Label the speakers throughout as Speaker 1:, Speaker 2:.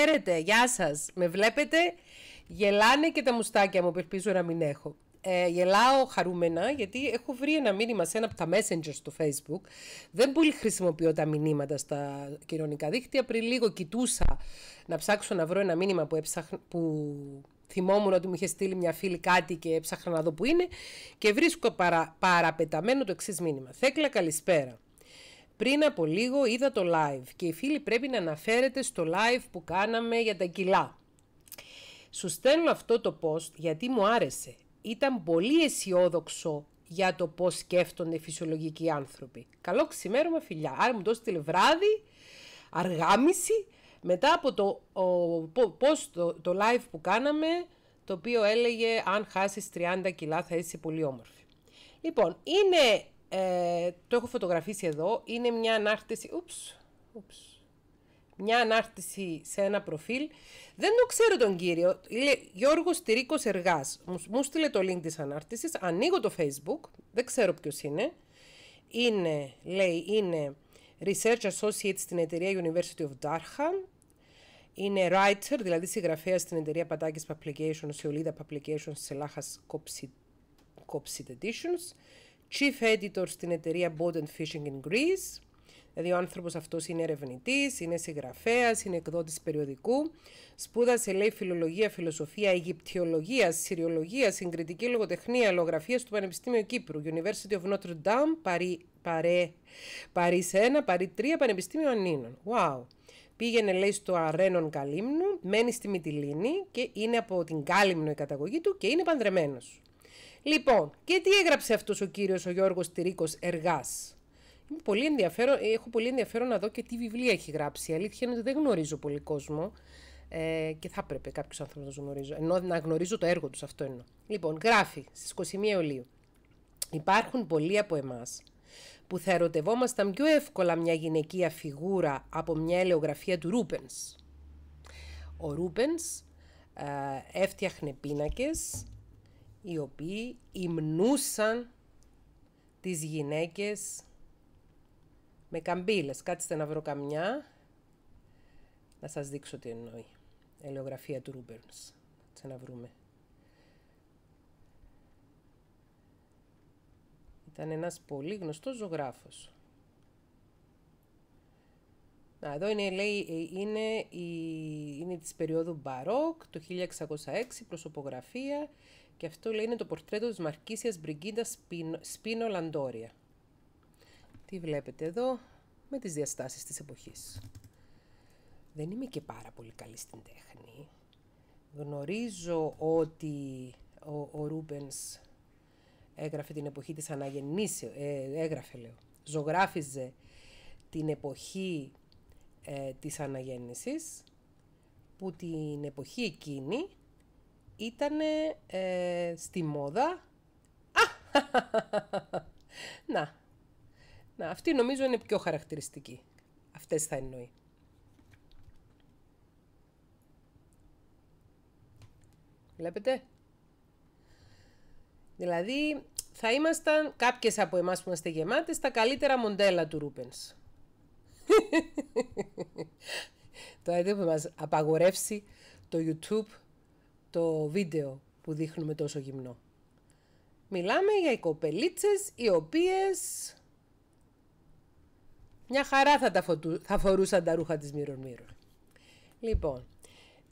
Speaker 1: Χαίρετε, γεια σας. Με βλέπετε, γελάνε και τα μουστάκια μου, ελπίζω να μην έχω. Ε, γελάω χαρούμενα γιατί έχω βρει ένα μήνυμα σε ένα από τα messenger στο facebook. Δεν πολύ χρησιμοποιώ τα μηνύματα στα κοινωνικά δίκτυα. Πριν λίγο κοιτούσα να ψάξω να βρω ένα μήνυμα που, που θυμόμουν ότι μου είχε στείλει μια φίλη κάτι και έψαχνα να δω που είναι και βρίσκω παρα, παραπεταμένο το εξής μήνυμα. Θέκλα καλησπέρα. Πριν από λίγο είδα το live και οι φίλοι πρέπει να αναφέρετε στο live που κάναμε για τα κιλά. Σου στέλνω αυτό το post γιατί μου άρεσε. Ήταν πολύ αισιόδοξο για το πώς σκέφτονται φυσιολογικοί άνθρωποι. Καλό ξημέρωμα φιλιά. Άρα μου δώσει βράδυ, αργάμιση, μετά από το, ο, το, το live που κάναμε, το οποίο έλεγε αν χάσεις 30 κιλά θα είσαι πολύ όμορφη. Λοιπόν, είναι ε, το έχω φωτογραφίσει εδώ. Είναι μια ανάρτηση... Ούψ, ούψ. Μια ανάρτηση σε ένα προφίλ. Δεν το ξέρω τον κύριο. λέει Γιώργος Τυρίκος Εργάς. Μου, μου στείλε το link της ανάρτησης. Ανοίγω το facebook. Δεν ξέρω ποιος είναι. Είναι, λέει, είναι Research Associate στην εταιρεία University of Durham. Είναι writer, δηλαδή συγγραφέα στην εταιρεία Πατάκη Publications, ολίδα Publications, Σελάχας Copsit Editions chief editor στην εταιρεία Boat and Fishing in Greece. Δηλαδή ο άνθρωπος αυτός είναι ερευνητής, είναι συγγραφέας, είναι εκδότης περιοδικού. Σπούδασε λέει φιλολογία, φιλοσοφία, αιγυπτιολογία, συριολογία, συγκριτική λογοτεχνία, λογραφία στο Πανεπιστήμιο Κύπρου, University of Notre Dame, Paris Paris 1, Paris 3, Πανεπιστήμιο Ανίνων. Wow. Πήγαινε λέει στο Αρένον Καλύμνου, μένει στη Μιτιλίνη και είναι από την Κάλυμνο η καταγωγή του και είναι παντρεμένος. Λοιπόν, και τι έγραψε αυτός ο κύριος ο Γιώργος Τυρίκος Εργάς. πολύ ενδιαφέρον, έχω πολύ ενδιαφέρον να δω και τι βιβλία έχει γράψει. Η αλήθεια είναι ότι δεν γνωρίζω πολύ κόσμο. Ε, και θα έπρεπε κάποιος άνθρωπος να το γνωρίζω. Ενώ να γνωρίζω το έργο τους, αυτό εννοώ. Λοιπόν, γράφει στις 21 Ιουλίου. Υπάρχουν πολλοί από εμάς που θα ερωτευόμασταν πιο εύκολα μια γυναικεία φιγούρα από μια ελεογραφία του Ρούπενς. Ο Ρούπενς ε, έφτιαχνε πίνακες οι οποίοι υμνούσαν τις γυναίκες με καμπύλες. Κάτσετε να βρω καμιά, να σας δείξω τι εννοεί. Ελαιογραφία του Ρούμπερνς. Κάτσε να βρούμε. Ήταν ένας πολύ γνωστός ζωγράφος. να εδώ είναι, λέει, ε, είναι, η, είναι της περίοδου Μπαρόκ, το 1606, προσωπογραφία. Και αυτό λέει είναι το πορτρέτο της Μαρκίσιας Μπριγκίντα Σπίνο, Λαντόρια. Τι βλέπετε εδώ με τις διαστάσεις της εποχής. Δεν είμαι και πάρα πολύ καλή στην τέχνη. Γνωρίζω ότι ο, ο έγραφε την εποχή της αναγεννήσεως, ε, έγραφε λέω, ζωγράφιζε την εποχή ε, της αναγέννησης, που την εποχή εκείνη ήταν ε, στη μόδα. Α! να. να, αυτή νομίζω είναι πιο χαρακτηριστική. Αυτές θα εννοεί. Βλέπετε. Δηλαδή, θα ήμασταν κάποιες από εμάς που είμαστε γεμάτες τα καλύτερα μοντέλα του Ρούπενς. Τώρα που μας απαγορεύσει το YouTube το βίντεο που δείχνουμε τόσο γυμνό. Μιλάμε για κοπελίτσες οι οποίες... Μια χαρά θα, τα θα φορούσαν τα ρούχα της Μύρον Μύρον. Λοιπόν,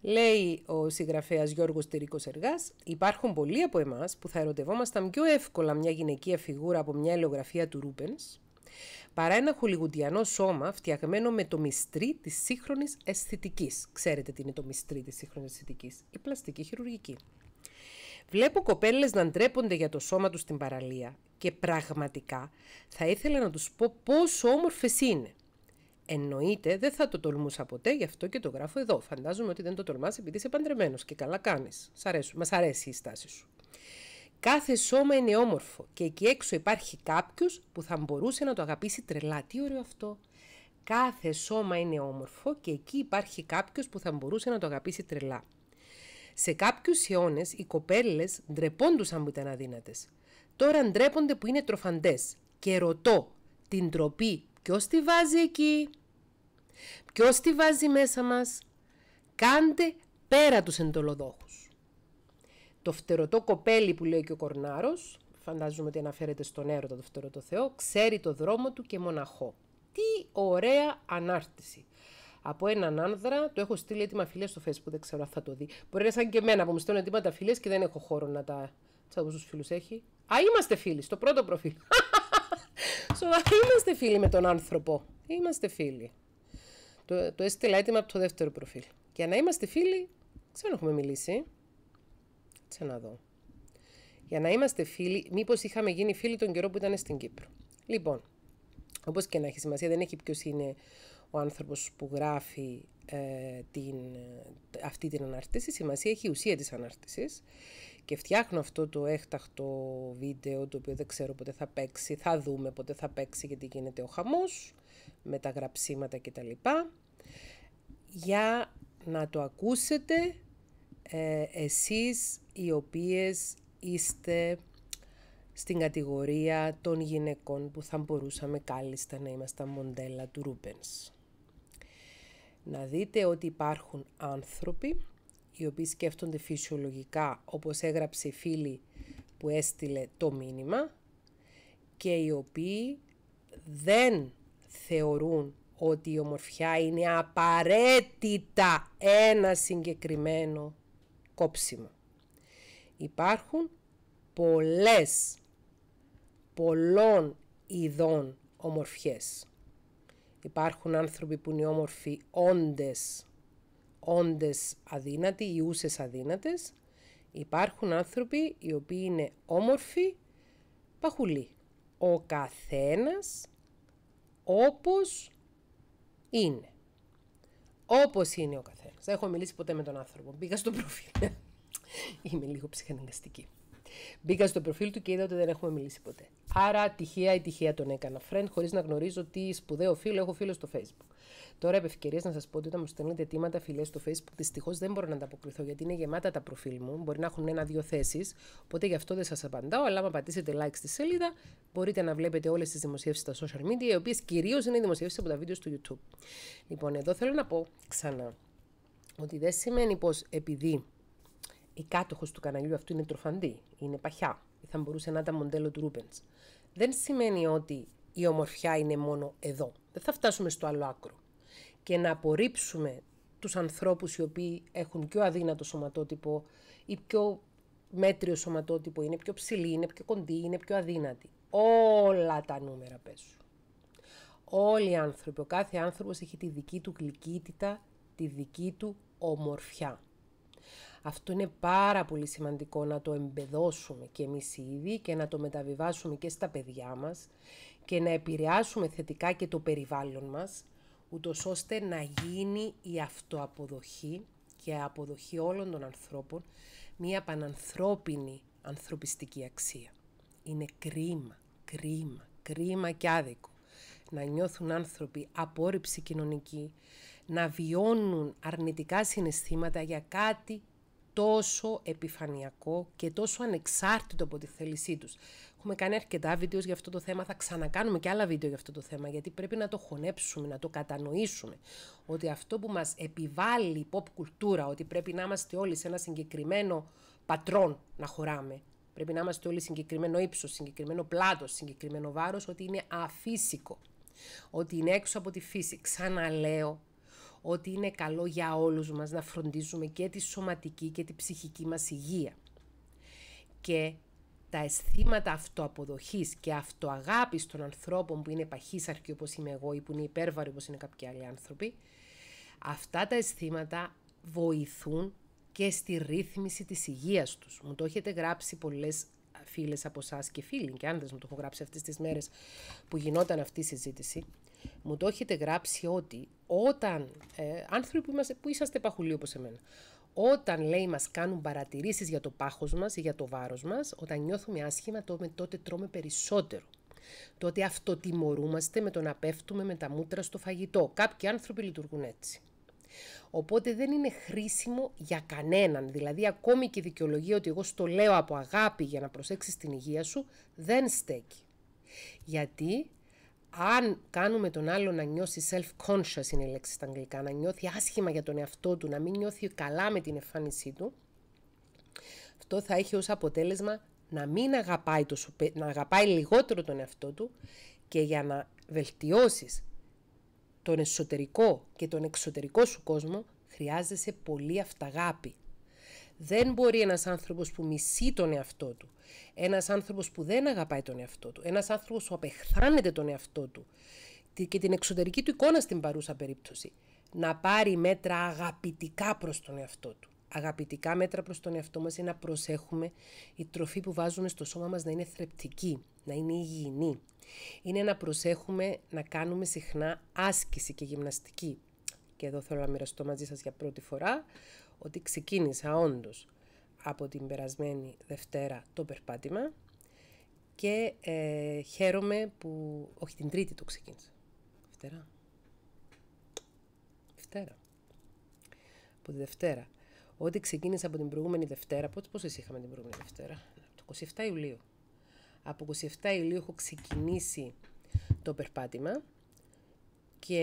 Speaker 1: λέει ο συγγραφέας Γιώργος Τυρίκος Εργάς, υπάρχουν πολλοί από εμάς που θα ερωτευόμασταν πιο εύκολα μια γυναικεία φιγούρα από μια ελογραφία του Ρούπενς, Παρά ένα χολιγουντιανό σώμα φτιαγμένο με το μυστρή της σύγχρονης αισθητικής. Ξέρετε τι είναι το μυστρή της σύγχρονης αισθητικής, η πλαστική χειρουργική. Βλέπω κοπέλες να ντρέπονται για το σώμα τους στην παραλία και πραγματικά θα ήθελα να τους πω πόσο όμορφες είναι. Εννοείται, δεν θα το τολμούσα ποτέ, γι' αυτό και το γράφω εδώ. Φαντάζομαι ότι δεν το τολμάς επειδή είσαι παντρεμένος και καλά κάνεις. Μας αρέσει η στάση σου. Κάθε σώμα είναι όμορφο και εκεί έξω υπάρχει κάποιος που θα μπορούσε να το αγαπήσει τρελά. Τι ωραίο αυτό. Κάθε σώμα είναι όμορφο και εκεί υπάρχει κάποιος που θα μπορούσε να το αγαπήσει τρελά. Σε κάποιους αιώνες οι κοπέλες ντρεπόντουσαν που ήταν αδύνατες. Τώρα ντρέπονται που είναι τροφαντές. Και ρωτώ, την τροπή, ποιος τη βάζει εκεί, ποιος τη βάζει μέσα μας. Κάντε πέρα τους εντολοδόχους. Το φτερωτό κοπέλι που λέει και ο Κορνάρος, φαντάζομαι ότι αναφέρεται στον έρωτα το φτερωτό Θεό, ξέρει το δρόμο του και μοναχώ. Τι ωραία ανάρτηση. Από έναν άνδρα, το έχω στείλει έτοιμα φιλέ στο Facebook, δεν ξέρω αν θα το δει. Μπορεί να είναι σαν και εμένα που μου στέλνουν έτοιμα φιλέ και δεν έχω χώρο να τα. Τσα πόσου φίλους έχει. Α, είμαστε φίλοι, στο πρώτο προφίλ. Σοβαρά, είμαστε φίλοι με τον άνθρωπο. Είμαστε φίλοι. Το, το έστειλα έτοιμα από το δεύτερο προφίλ. Για να είμαστε φίλοι, ξέρω έχουμε μιλήσει. Για να είμαστε φίλοι, μήπως είχαμε γίνει φίλοι τον καιρό που ήταν στην Κύπρο. Λοιπόν, όπως και να έχει σημασία, δεν έχει ποιος είναι ο άνθρωπος που γράφει ε, την, ε, αυτή την αναρτήση. Σημασία έχει η ουσία της αναρτήσης. Και φτιάχνω αυτό το έκτακτο βίντεο, το οποίο δεν ξέρω πότε θα παίξει. Θα δούμε πότε θα παίξει, γιατί γίνεται ο χαμός με τα γραψίματα κτλ. Για να το ακούσετε ε, εσείς οι οποίες είστε στην κατηγορία των γυναικών που θα μπορούσαμε κάλλιστα να είμαστε μοντέλα του Ρούπενς. Να δείτε ότι υπάρχουν άνθρωποι οι οποίοι σκέφτονται φυσιολογικά όπως έγραψε η φίλη που έστειλε το μήνυμα και οι οποίοι δεν θεωρούν ότι η ομορφιά είναι απαραίτητα ένα συγκεκριμένο κόψιμο. Υπάρχουν πολλές, πολλών ειδών ομορφιές. Υπάρχουν άνθρωποι που είναι όμορφοι όντες, όντες αδύνατοι ή ούσες αδύνατες. Υπάρχουν άνθρωποι οι οποίοι είναι όμορφοι παχουλοί. Ο καθένας όπως είναι. Όπως είναι ο καθένας. Δεν έχω μιλήσει ποτέ με τον άνθρωπο. Μπήκα στο προφίλ. Είμαι λίγο ψυχαναγκαστική. Μπήκα στο προφίλ του και είδα ότι δεν έχουμε μιλήσει ποτέ. Άρα τυχαία ή τυχαία τον έκανα friend, χωρίς να γνωρίζω τι σπουδαίο φίλο έχω φίλο στο Facebook. Τώρα, επ' ευκαιρίας να σας πω ότι όταν μου στέλνετε αιτήματα φιλές στο Facebook, δυστυχώς δεν μπορώ να ανταποκριθώ γιατί είναι γεμάτα τα προφίλ μου. Μπορεί να έχουν ένα-δύο θέσεις, οπότε γι' αυτό δεν σας απαντάω. Αλλά, άμα πατήσετε like στη σελίδα, μπορείτε να βλέπετε όλες τις δημοσιεύσεις στα social media, οι οποίες κυρίως είναι δημοσιεύσεις από τα βίντεο στο YouTube. Λοιπόν, εδώ θέλω να πω ξανά ότι δεν σημαίνει πως επειδή η κάτοχος του καναλιού αυτού είναι τροφαντή, είναι παχιά, ή θα μπορούσε να ήταν μοντέλο του Ρούπεν, δεν σημαίνει ότι η ομορφιά μοντελο του ρουπεντ δεν μόνο εδώ. Δεν θα φτάσουμε στο άλλο άκρο. Και να απορρίψουμε τους ανθρώπους οι οποίοι έχουν πιο αδύνατο σωματότυπο ή πιο μέτριο σωματότυπο, είναι πιο ψηλή, είναι πιο κοντή, είναι πιο αδύνατη. Όλα τα νούμερα πέσουν. Όλοι οι άνθρωποι, ο κάθε άνθρωπος έχει τη δική του γλυκύτητα, τη δική του ομορφιά. Αυτό είναι πάρα πολύ σημαντικό να το εμπεδώσουμε και εμείς ίδιοι... και να το μεταβιβάσουμε και στα παιδιά μας και να επηρεάσουμε θετικά και το περιβάλλον μας, ούτως ώστε να γίνει η αυτοαποδοχή και η αποδοχή όλων των ανθρώπων μία πανανθρώπινη ανθρωπιστική αξία. Είναι κρίμα, κρίμα, κρίμα και άδικο να νιώθουν άνθρωποι απόρριψη κοινωνική, να βιώνουν αρνητικά συναισθήματα για κάτι τόσο επιφανειακό και τόσο ανεξάρτητο από τη θέλησή τους. Έχουμε κάνει αρκετά βίντεος για αυτό το θέμα, θα ξανακάνουμε και άλλα βίντεο για αυτό το θέμα, γιατί πρέπει να το χωνέψουμε, να το κατανοήσουμε, ότι αυτό που μας επιβάλλει η pop κουλτούρα, ότι πρέπει να είμαστε όλοι σε ένα συγκεκριμένο πατρόν να χωράμε, πρέπει να είμαστε όλοι συγκεκριμένο ύψος, συγκεκριμένο πλάτος, συγκεκριμένο βάρος, ότι είναι αφύσικο, ότι είναι έξω από τη φύση. Ξαναλέω, ότι είναι καλό για όλους μας να φροντίζουμε και τη σωματική και τη ψυχική μας υγεία. Και τα αισθήματα αυτοαποδοχής και αυτοαγάπης των ανθρώπων που είναι παχύσαρκοι όπως είμαι εγώ ή που είναι υπέρβαροι όπως είναι κάποιοι άλλοι άνθρωποι, αυτά τα αισθήματα βοηθούν και στη ρύθμιση της υγείας τους. Μου το έχετε γράψει πολλές φίλες από εσάς και φίλοι και άνδρες μου το έχω γράψει αυτές τις μέρες που γινόταν αυτή η συζήτηση μου το έχετε γράψει ότι όταν, ε, άνθρωποι που, είμαστε, που είσαστε παχουλοί όπως εμένα, όταν λέει μας κάνουν παρατηρήσεις για το πάχος μας ή για το βάρος μας, όταν νιώθουμε άσχημα τότε, τότε τρώμε περισσότερο. Τότε αυτοτιμωρούμαστε με το να πέφτουμε με τα μούτρα στο φαγητό. Κάποιοι άνθρωποι λειτουργούν έτσι. Οπότε δεν είναι χρήσιμο για κανέναν. Δηλαδή, ακόμη και η δικαιολογία ότι εγώ στο λέω από αγάπη για να προσέξεις την υγεία σου, δεν στέκει. Γιατί αν κάνουμε τον άλλο να νιώσει self-conscious είναι η λέξη στα αγγλικά, να νιώθει άσχημα για τον εαυτό του, να μην νιώθει καλά με την εμφάνισή του, αυτό θα έχει ως αποτέλεσμα να μην αγαπάει, το, να αγαπάει λιγότερο τον εαυτό του και για να βελτιώσεις τον εσωτερικό και τον εξωτερικό σου κόσμο χρειάζεσαι πολύ αυταγάπη. Δεν μπορεί ένας άνθρωπος που μισεί τον εαυτό του, ένας άνθρωπος που δεν αγαπάει τον εαυτό του, ένας άνθρωπος που απεχθάνεται τον εαυτό του και την εξωτερική του εικόνα στην παρούσα περίπτωση, να πάρει μέτρα αγαπητικά προς τον εαυτό του. Αγαπητικά μέτρα προς τον εαυτό μας είναι να προσέχουμε η τροφή που βάζουμε στο σώμα μας να είναι θρεπτική, να είναι υγιεινή. Είναι να προσέχουμε να κάνουμε συχνά άσκηση και γυμναστική. Και εδώ θέλω να μοιραστώ μαζί σας για πρώτη φορά ότι ξεκίνησα όντως από την περασμένη Δευτέρα το περπάτημα και ε, χαίρομαι που... Όχι, την Τρίτη το ξεκίνησα. Δευτέρα. Δευτέρα. Από τη Δευτέρα. Ότι ξεκίνησα από την προηγούμενη Δευτέρα. Πότε πόσες είχαμε την προηγούμενη Δευτέρα. Το 27 Ιουλίου. Από 27 Ιουλίου έχω ξεκινήσει το περπάτημα και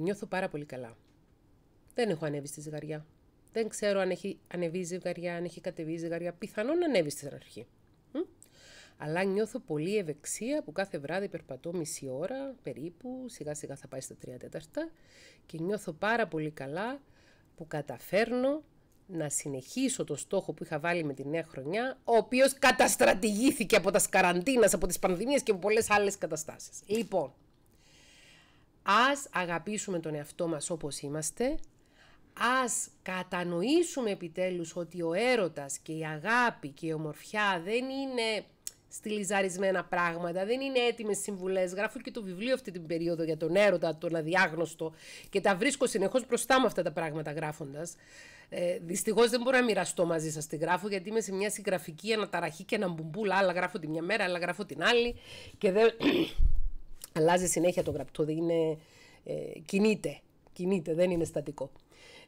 Speaker 1: νιώθω πάρα πολύ καλά. Δεν έχω ανέβει στη ζυγαριά. Δεν ξέρω αν έχει ανεβεί ζευγαριά, αν έχει κατεβεί ζευγαριά. Πιθανόν να ανέβει στην αρχή. Αλλά νιώθω πολύ ευεξία που κάθε βράδυ περπατώ μισή ώρα περίπου, σιγά σιγά θα πάει στα τρία τέταρτα και νιώθω πάρα πολύ καλά που καταφέρνω να συνεχίσω το στόχο που είχα βάλει με τη νέα χρονιά, ο οποίος καταστρατηγήθηκε από τας σκαραντίνα, από τις πανδημίες και από πολλές άλλες καταστάσεις. Λοιπόν, ας αγαπήσουμε τον εαυτό μας όπως είμαστε, ας κατανοήσουμε επιτέλους ότι ο έρωτας και η αγάπη και η ομορφιά δεν είναι στυλιζαρισμένα πράγματα, δεν είναι έτοιμες συμβουλές. Γράφω και το βιβλίο αυτή την περίοδο για τον έρωτα, τον αδιάγνωστο και τα βρίσκω συνεχώς μπροστά μου αυτά τα πράγματα γράφοντας. Ε, Δυστυχώς δεν μπορώ να μοιραστώ μαζί σας τη γράφω, γιατί είμαι σε μια συγγραφική αναταραχή και ένα μπουμπούλα. Άλλα γράφω τη μια μέρα, άλλα γράφω την άλλη. Και δεν. Αλλάζει συνέχεια το γραπτό, δεν είναι. Ε, κινείται. Κινείται, δεν είναι στατικό.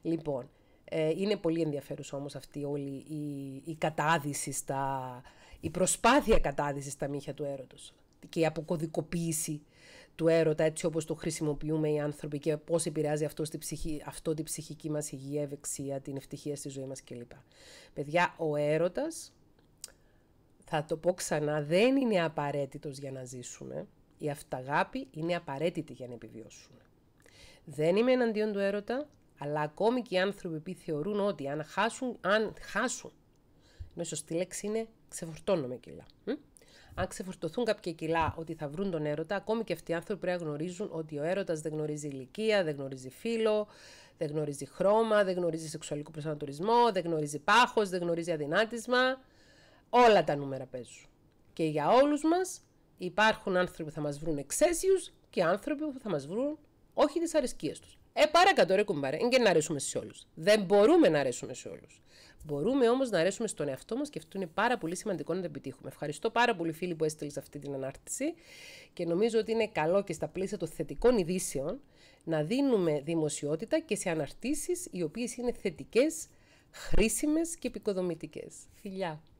Speaker 1: Λοιπόν, ε, είναι πολύ ενδιαφέρουσα όμως αυτή όλη η, η κατάδυση στα... η προσπάθεια κατάδυσης στα μύχια του έρωτος και η αποκωδικοποίηση του έρωτα έτσι όπως το χρησιμοποιούμε οι άνθρωποι και πώς επηρεάζει αυτό, στη ψυχή, αυτό τη ψυχική μας υγεία, ευεξία, την ευτυχία στη ζωή μας κλπ. Παιδιά, ο έρωτας, θα το πω ξανά, δεν είναι απαραίτητος για να ζήσουμε. Η αυταγάπη είναι απαραίτητη για να επιβιώσουμε. Δεν είμαι εναντίον του έρωτα, αλλά ακόμη και οι άνθρωποι που θεωρούν ότι αν χάσουν, αν χάσουν, ενώ σωστή λέξη είναι ξεφορτώνομαι κιλά. Αν ξεφορτωθούν κάποια κιλά ότι θα βρουν τον έρωτα, ακόμη και αυτοί οι άνθρωποι πρέπει να γνωρίζουν ότι ο έρωτας δεν γνωρίζει ηλικία, δεν γνωρίζει φίλο, δεν γνωρίζει χρώμα, δεν γνωρίζει σεξουαλικό προσανατολισμό, δεν γνωρίζει πάχος, δεν γνωρίζει αδυνάτισμα. Όλα τα νούμερα παίζουν. Και για όλους μας υπάρχουν άνθρωποι που θα μας βρουν εξαίσιους και άνθρωποι που θα μας βρουν όχι τις αρισκίες τους. Ε, παρακατώ ρε κουμπάρε, είναι και να αρέσουμε σε όλους. Δεν μπορούμε να αρέσουμε σε όλους. Μπορούμε όμως να αρέσουμε στον εαυτό μας και αυτό είναι πάρα πολύ σημαντικό να το επιτύχουμε. Ευχαριστώ πάρα πολύ, φίλοι, που έστειλες αυτή την ανάρτηση και νομίζω ότι είναι καλό και στα πλαίσια των θετικών ειδήσεων να δίνουμε δημοσιότητα και σε αναρτήσεις οι οποίες είναι θετικές, χρήσιμες και επικοδομητικές. Φιλιά!